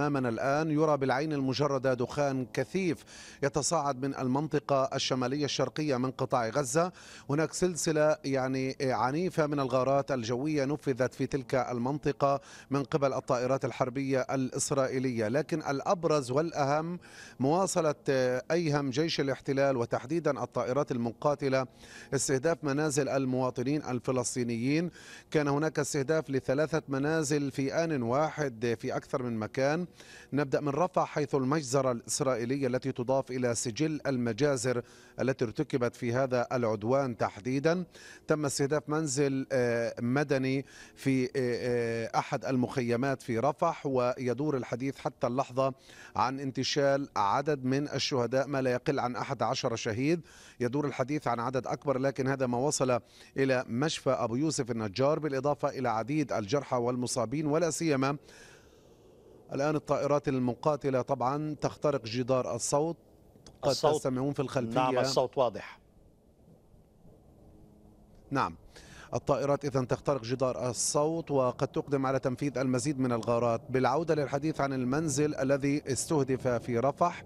أمامنا الآن يرى بالعين المجردة دخان كثيف يتصاعد من المنطقة الشمالية الشرقية من قطاع غزة هناك سلسلة يعني عنيفة من الغارات الجوية نفذت في تلك المنطقة من قبل الطائرات الحربية الإسرائيلية لكن الأبرز والأهم مواصلة أيهم جيش الاحتلال وتحديدا الطائرات المقاتلة استهداف منازل المواطنين الفلسطينيين كان هناك استهداف لثلاثة منازل في آن واحد في أكثر من مكان نبدأ من رفح حيث المجزرة الإسرائيلية التي تضاف إلى سجل المجازر التي ارتكبت في هذا العدوان تحديدا تم استهداف منزل آه، مدني في آه، آه، أحد المخيمات في رفح ويدور الحديث حتى اللحظة عن انتشال عدد من الشهداء ما لا يقل عن 11 شهيد يدور الحديث عن عدد أكبر لكن هذا ما وصل إلى مشفى أبو يوسف النجار بالإضافة إلى عديد الجرحى والمصابين ولا سيما الآن الطائرات المقاتلة طبعا تخترق جدار الصوت قد الصوت تستمعون في الخلفية نعم الصوت واضح نعم الطائرات إذا تخترق جدار الصوت وقد تقدم على تنفيذ المزيد من الغارات بالعودة للحديث عن المنزل الذي استهدف في رفح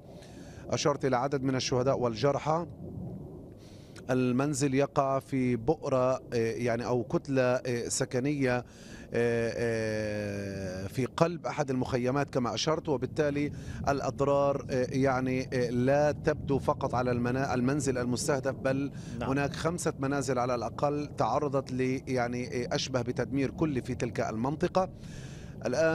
أشرت إلى عدد من الشهداء والجرحى المنزل يقع في بؤرة يعني أو كتلة إيه، سكنية إيه، إيه، في قلب أحد المخيمات كما أشرت وبالتالي الأضرار آه، يعني آه، لا تبدو فقط على المنزل المستهدف بل نعم. هناك خمسة منازل على الأقل تعرضت لي يعني آه، أشبه بتدمير كلي في تلك المنطقة الآن